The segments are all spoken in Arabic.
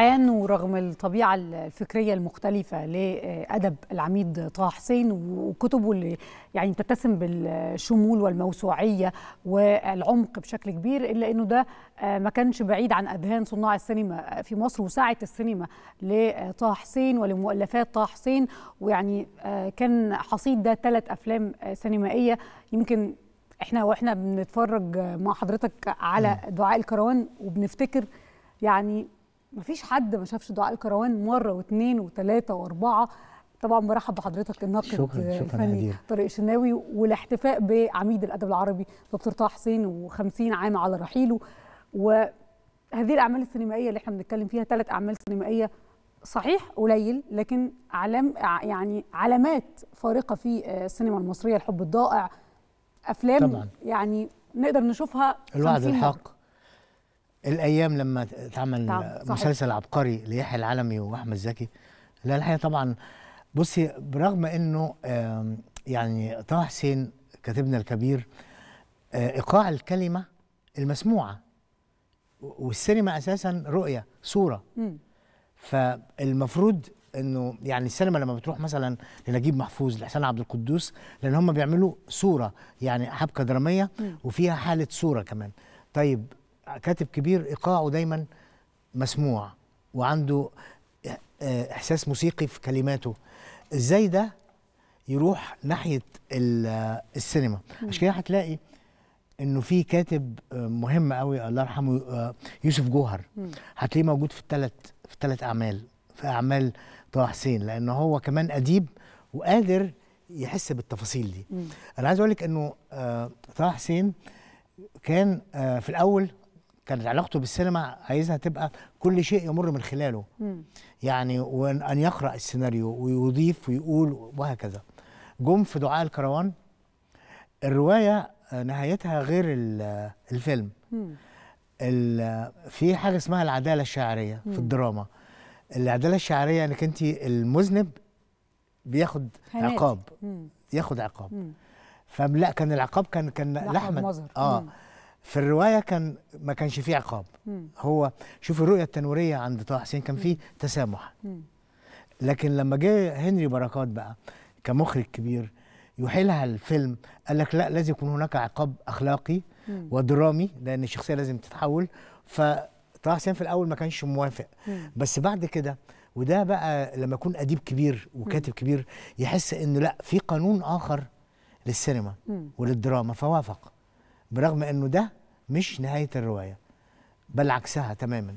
الالحان ورغم الطبيعه الفكريه المختلفه لادب العميد طه حسين وكتبه اللي يعني بتتسم بالشمول والموسوعيه والعمق بشكل كبير الا انه ده آه، ما كانش بعيد عن اذهان صناع السينما في مصر وساعه السينما لطه حسين ولمؤلفات طه حسين ويعني آه، كان حصيد ده ثلاث افلام آه، سينمائيه يمكن احنا واحنا بنتفرج مع حضرتك على دعاء الكروان وبنفتكر يعني مفيش حد ما شافش دعاء الكروان مره واثنين وثلاثه واربعه طبعا برحب بحضرتك الناقد شكرا الفني شكرا طارق الشناوي والاحتفاء بعميد الادب العربي دكتور طه حسين و50 عام على رحيله وهذه الاعمال السينمائيه اللي احنا بنتكلم فيها ثلاث اعمال سينمائيه صحيح قليل لكن علام يعني علامات فارقه في آه، السينما المصريه الحب الضائع افلام طبعا. يعني نقدر نشوفها الوعد الحق الايام لما اتعمل مسلسل عبقري ليحيى العالمي واحمد زكي لا الحقيقه طبعا بصي برغم انه يعني طه حسين كاتبنا الكبير آه، ايقاع الكلمه المسموعه والسينما اساسا رؤيه صوره فالمفروض انه يعني السينما لما بتروح مثلا لنجيب محفوظ لحسين عبد القدوس لان هم بيعملوا صوره يعني حبكه دراميه وفيها حاله صوره كمان طيب كاتب كبير ايقاعه دايما مسموع وعنده احساس موسيقي في كلماته ازاي ده يروح ناحيه السينما عشان كده هتلاقي انه في كاتب مهم قوي الله يرحمه آه، يوسف جوهر هتلاقيه موجود في الثلاث في الثلاث اعمال في اعمال طه حسين لان هو كمان اديب وقادر يحس بالتفاصيل دي مم. انا عايز اقول لك انه آه، طه حسين كان آه، في الاول كانت علاقته بالسينما عايزها تبقى كل شيء يمر من خلاله مم. يعني وان يقرا السيناريو ويضيف ويقول وهكذا جم في دعاء الكروان الروايه آه، نهايتها غير آه، الفيلم آه، في حاجه اسمها العداله الشعريه مم. في الدراما العداله الشعريه انك انت المذنب بياخد عقاب مم. ياخد عقاب فلا كان العقاب كان كان لحمه اه مم. في الروايه كان ما كانش فيه عقاب مم. هو شوف الرؤيه التنويريه عند طه حسين كان فيه تسامح مم. لكن لما جه هنري بركات بقى كمخرج كبير يحيلها الفيلم قال لك لا لازم يكون هناك عقاب اخلاقي مم. ودرامي لان الشخصيه لازم تتحول فطه حسين في الاول ما كانش موافق مم. بس بعد كده وده بقى لما يكون اديب كبير وكاتب كبير يحس انه لا في قانون اخر للسينما مم. وللدراما فوافق برغم انه ده مش نهايه الروايه بل عكسها تماما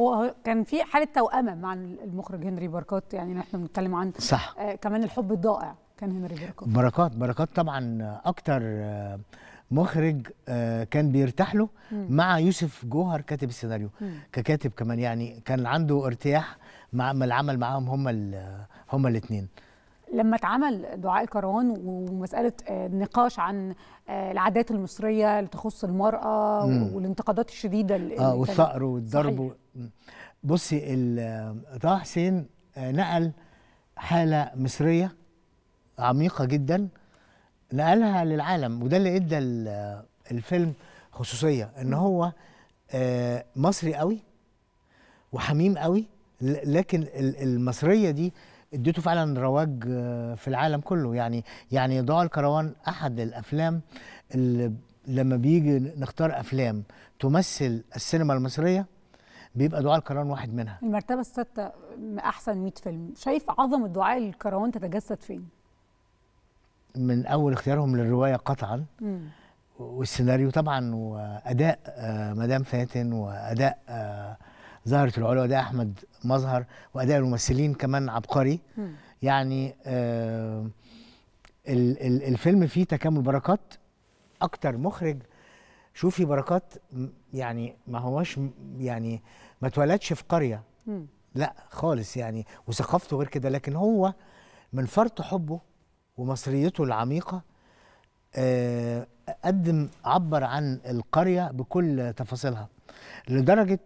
هو كان في حاله توأمه مع المخرج هنري بركات يعني نحن بنتكلم عن صح آه كمان الحب الضائع كان هنري بركات بركات بركات طبعا اكتر آه مخرج آه كان بيرتاح له مع يوسف جوهر كاتب السيناريو ككاتب كمان يعني كان عنده ارتياح مع العمل معاهم هما هما الاثنين لما اتعمل دعاء الكروان ومساله النقاش آه، عن آه، العادات المصريه اللي تخص المراه مم. والانتقادات الشديده اه والثأر والضرب بصي آه، طه حسين نقل حاله مصريه عميقه جدا نقلها للعالم وده اللي ادى الفيلم خصوصيه ان هو مصري قوي وحميم قوي لكن المصريه دي اديته فعلا رواج آه، في العالم كله يعني يعني ضاع الكروان احد الافلام اللي لما بيجي نختار افلام تمثل السينما المصريه بيبقى دعاء الكروان واحد منها المرتبه السادسه احسن 100 فيلم شايف عظمه دعاء الكروان تتجسد فين من اول اختيارهم للروايه قطعا مم. والسيناريو طبعا واداء آه، مدام فاتن واداء آه، زهره العلا ده احمد مظهر واداء الممثلين كمان عبقري يعني آه الفيلم فيه تكامل بركات اكتر مخرج شوفي بركات يعني ما هواش يعني ما اتولدش في قريه لا خالص يعني وثقافته غير كده لكن هو من فرط حبه ومصريته العميقه آه، قدم عبر عن القريه بكل تفاصيلها لدرجه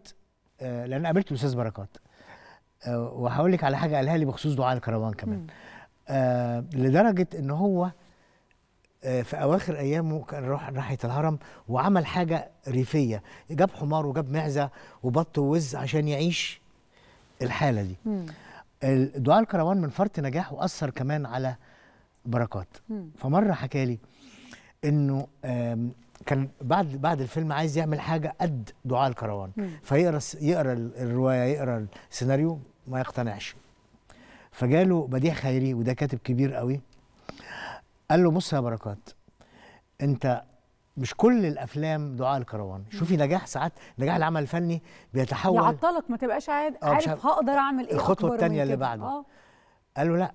آه، لان قابلت الاستاذ بركات آه، وهقول لك على حاجه قالها لي بخصوص دعاء الكروان كمان آه، لدرجه ان هو في اواخر ايامه كان راح ناحيه الهرم وعمل حاجه ريفيه جاب حمار وجاب معزه وبط ووز عشان يعيش الحاله دي دعاء الكروان من فرط نجاحه اثر كمان على بركات فمره حكى لي انه كان بعد بعد الفيلم عايز يعمل حاجه قد دعاء الكروان فيقرا يقرا الروايه يقرا السيناريو ما يقتنعش فجاله بديع خيري وده كاتب كبير قوي قال له بص يا بركات انت مش كل الافلام دعاء الكروان شوفي نجاح ساعات نجاح العمل الفني بيتحول يعطلك ما تبقاش عاد اه، عارف هقدر اعمل ايه الخطوه الثانيه اللي بعده آه. قال له لا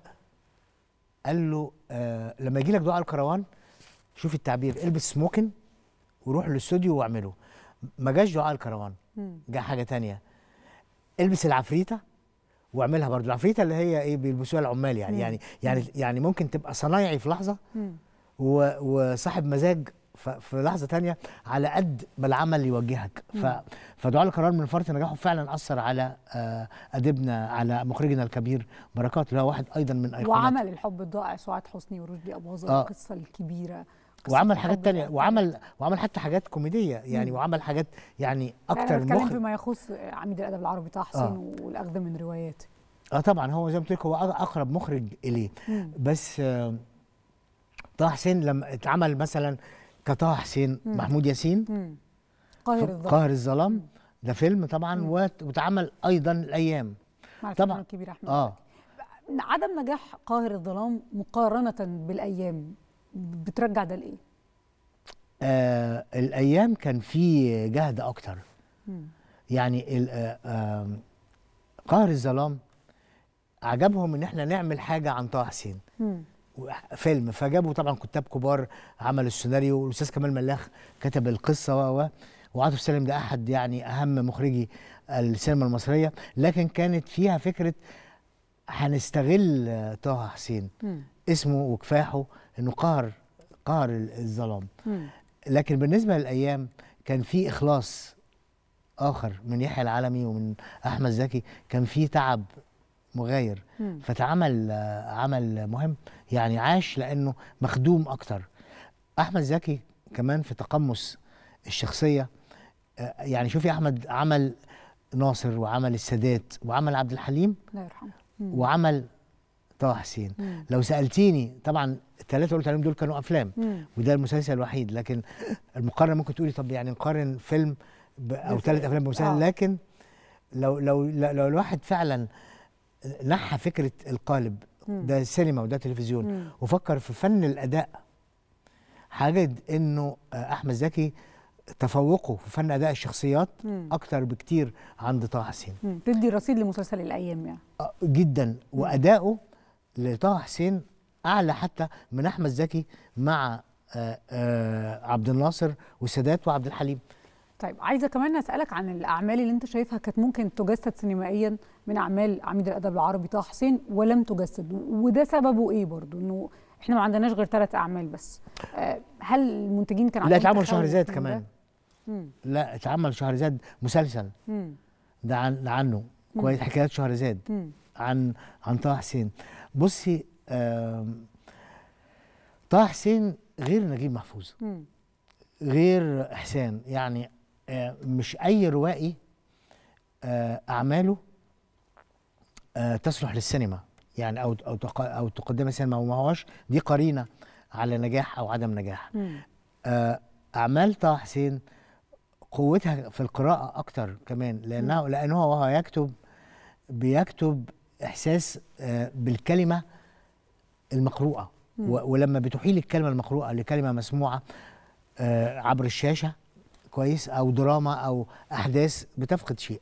قال له آه لما يجي لك دعاء الكروان شوفي التعبير البس سموكن وروح الاستوديو واعمله ما جاش دعاء الكروان جه حاجه تانية البس العفريته واعملها برضو العفريته اللي هي ايه بيلبسوها العمال يعني مم. يعني يعني يعني ممكن تبقى صنايعي في لحظه وصاحب مزاج في لحظه تانية على قد ما العمل يوجهك ف فدعاء القرار من فرط نجاحه فعلا اثر على آه، اديبنا على مخرجنا الكبير بركات اللي هو واحد ايضا من ايقونات وعمل الحب الضائع سعاد حسني ورشدي ابو آه. القصه الكبيره وعمل حاجات تانية وعمل وعمل حتى حاجات كوميديه يعني وعمل حاجات يعني اكتر انا بتكلم فيما يخص عميد الادب العربي طه آه. حسين آه. والاخذ من رواياته اه طبعا هو زي ما قلت لك هو اقرب مخرج اليه مم. بس آه طه حسين لما اتعمل مثلا كطه حسين مم. محمود ياسين قاهر الظلام قاهر الظلام ده فيلم طبعا واتعمل ايضا الايام مع طبعا الكبير احمد اه عدم نجاح قاهر الظلام مقارنه بالايام بترجع ده لايه؟ آه الايام كان في جهد اكتر يعني آه آه قهر الظلام عجبهم ان احنا نعمل حاجه عن طه حسين فيلم فجابوا طبعا كتاب كبار عملوا السيناريو والاستاذ كمال ملاخ كتب القصه و وعاطف سالم ده احد يعني اهم مخرجي السينما المصريه لكن كانت فيها فكره هنستغل طه حسين مم. اسمه وكفاحه انه قهر قهر الظلام لكن بالنسبه للايام كان في اخلاص اخر من يحيى العالمي ومن احمد زكي كان في تعب مغاير فتعمل عمل مهم يعني عاش لانه مخدوم اكتر احمد زكي كمان في تقمص الشخصيه آه، يعني شوفي احمد عمل ناصر وعمل السادات وعمل عبد الحليم الله يرحمه وعمل طه حسين مم. لو سالتيني طبعا الثلاثه اللي قلت عليهم دول كانوا افلام مم. وده المسلسل الوحيد لكن المقارنه ممكن تقولي طب يعني نقارن فيلم او ثلاث افلام بمسلسل آه. لكن لو لو لو الواحد فعلا نحى فكره القالب مم. ده سينما وده تلفزيون مم. وفكر في فن الاداء هجد انه آه، احمد زكي تفوقه في فن اداء الشخصيات مم. اكتر بكتير عند طه حسين تدي رصيد لمسلسل الايام يعني آه جدا واداؤه لطه حسين اعلى حتى من احمد زكي مع آآ آه، آآ آه، عبد الناصر وسادات وعبد الحليم طيب عايزه كمان اسالك عن الاعمال اللي انت شايفها كانت ممكن تجسد سينمائيا من اعمال عميد الادب العربي طه حسين ولم تجسد وده سببه ايه برضو انه احنا ما عندناش غير ثلاث اعمال بس آه، هل المنتجين كانوا لا اتعمل شهرزاد كمان لا اتعمل شهرزاد مسلسل ده عن عنه كويس حكايات شهرزاد عن عن طه حسين بصي طه حسين غير نجيب محفوظ غير احسان يعني آه، مش اي روائي آه، اعماله آه، تصلح للسينما يعني او او او تقدمها السينما وما هواش دي قرينه على نجاح او عدم نجاح اعمال طه حسين قوتها في القراءه اكتر كمان لانه لان هو وهو يكتب بيكتب احساس آه، بالكلمه المقروءه ولما بتحيل الكلمه المقروءه لكلمه مسموعه آه، عبر الشاشه كويس او دراما او احداث بتفقد شيء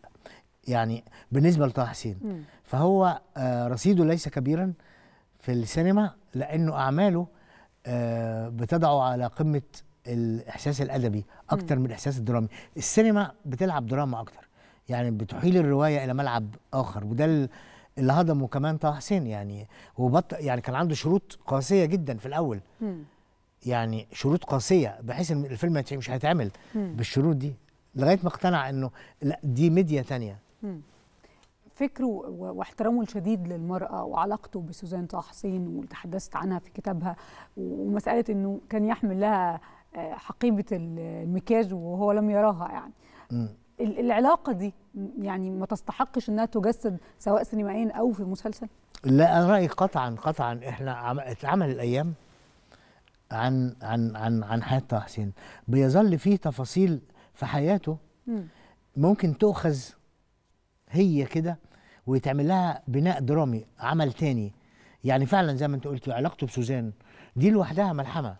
يعني بالنسبه لطه حسين فهو آه، رصيده ليس كبيرا في السينما لانه اعماله بتضعه على قمه الاحساس الادبي اكتر من الاحساس الدرامي السينما بتلعب دراما اكتر يعني بتحيل الروايه الى ملعب اخر وده اللي هضمه كمان طه حسين يعني وبط يعني كان عنده شروط قاسيه جدا في الاول يعني شروط قاسيه بحيث ان الفيلم مش هيتعمل بالشروط دي لغايه ما اقتنع انه لا دي ميديا تانية فكره واحترامه الشديد للمرأة وعلاقته بسوزان طه حسين وتحدثت عنها في كتابها ومسألة أنه كان يحمل لها حقيبه المكياج وهو لم يراها يعني م. العلاقه دي يعني ما تستحقش انها تجسد سواء سينمائيا او في مسلسل لا انا رايي قطعا قطعا احنا اتعمل الايام عن عن عن عن حياه طه حسين بيظل فيه تفاصيل في حياته ممكن تؤخذ هي كده ويتعمل لها بناء درامي عمل تاني يعني فعلا زي ما انت قلت علاقته بسوزان دي لوحدها ملحمه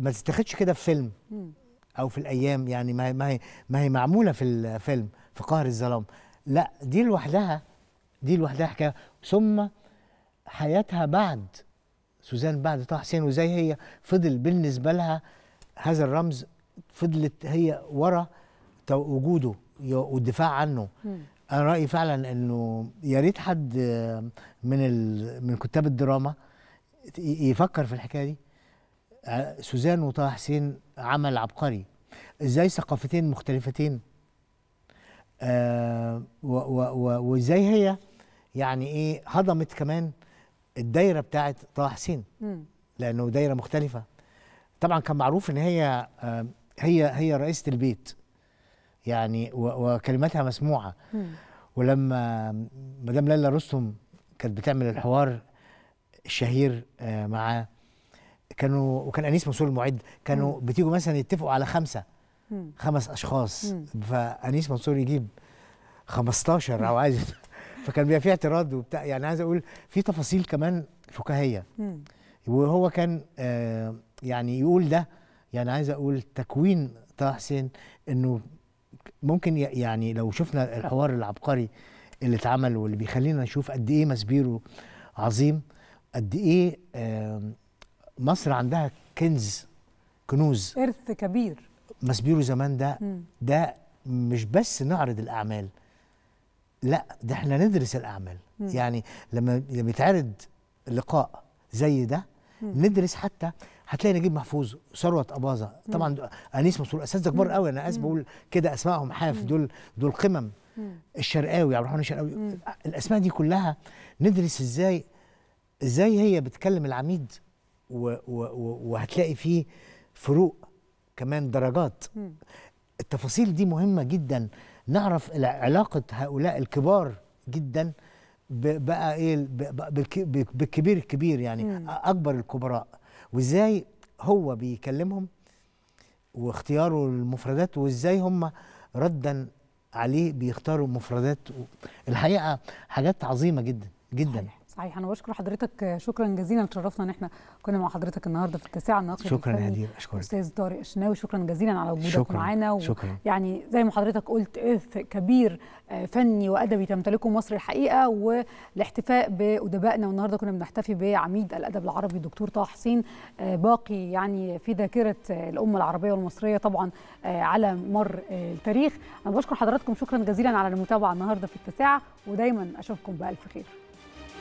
ما تتاخدش كده في فيلم او في الايام يعني ما هي ما هي معموله في الفيلم في قهر الظلام لا دي لوحدها دي لوحدها حكايه ثم حياتها بعد سوزان بعد طه حسين وزي هي فضل بالنسبه لها هذا الرمز فضلت هي ورا وجوده والدفاع عنه انا رايي فعلا انه يا ريت حد من من كتاب الدراما يفكر في الحكايه دي سوزان وطه حسين عمل عبقري ازاي ثقافتين مختلفتين آه وازاي هي يعني ايه هضمت كمان الدايره بتاعت طه حسين لانه دايره مختلفه طبعا كان معروف ان هي آه هي هي رئيسه البيت يعني وكلماتها مسموعه مم. ولما مدام ليلى رستم كانت بتعمل الحوار الشهير آه كانوا وكان انيس منصور المعد كانوا مم. بتيجوا مثلا يتفقوا على خمسه مم. خمس اشخاص مم. فانيس منصور يجيب 15 او عايز فكان بيبقى في اعتراض وبتاع يعني عايز اقول في تفاصيل كمان فكاهيه مم. وهو كان آه يعني يقول ده يعني عايز اقول تكوين طه حسين انه ممكن يعني لو شفنا الحوار العبقري اللي اتعمل واللي بيخلينا نشوف قد ايه مسبيره عظيم قد ايه آه مصر عندها كنز كنوز إرث كبير مسبيرو زمان ده ده مش بس نعرض الأعمال لا ده احنا ندرس الأعمال م. يعني لما لما يتعرض لقاء زي ده م. ندرس حتى هتلاقي نجيب محفوظ ثروت اباظه طبعا انيس مسرور اساتذه كبار قوي انا اسف بقول كده اسمائهم حاف دول دول قمم الشرقاوي عبد الرحمن الشرقاوي الاسماء دي كلها ندرس ازاي ازاي هي بتكلم العميد و و وهتلاقي فيه فروق كمان درجات التفاصيل دي مهمه جدا نعرف علاقه هؤلاء الكبار جدا بقى ايه بالكبير الكبير يعني مم. اكبر الكبراء وازاي هو بيكلمهم واختياره المفردات وازاي هم ردا عليه بيختاروا مفردات الحقيقه حاجات عظيمه جدا جدا صحيح انا بشكر حضرتك شكرا جزيلا تشرفنا ان احنا كنا مع حضرتك النهارده في التاسعه النقاش شكرا يا هدير اشكرك استاذ طارق الشناوي شكرا جزيلا على وجودك معانا و... شكرا يعني زي ما حضرتك قلت ارث كبير آه، فني وادبي تمتلكه مصر الحقيقه والاحتفاء بادبائنا والنهارده كنا بنحتفي بعميد الادب العربي الدكتور طه حسين آه، باقي يعني في ذاكره آه، الامه العربيه والمصريه طبعا على مر التاريخ انا بشكر حضراتكم شكرا جزيلا على المتابعه النهارده في التاسعه ودايما اشوفكم بالف خير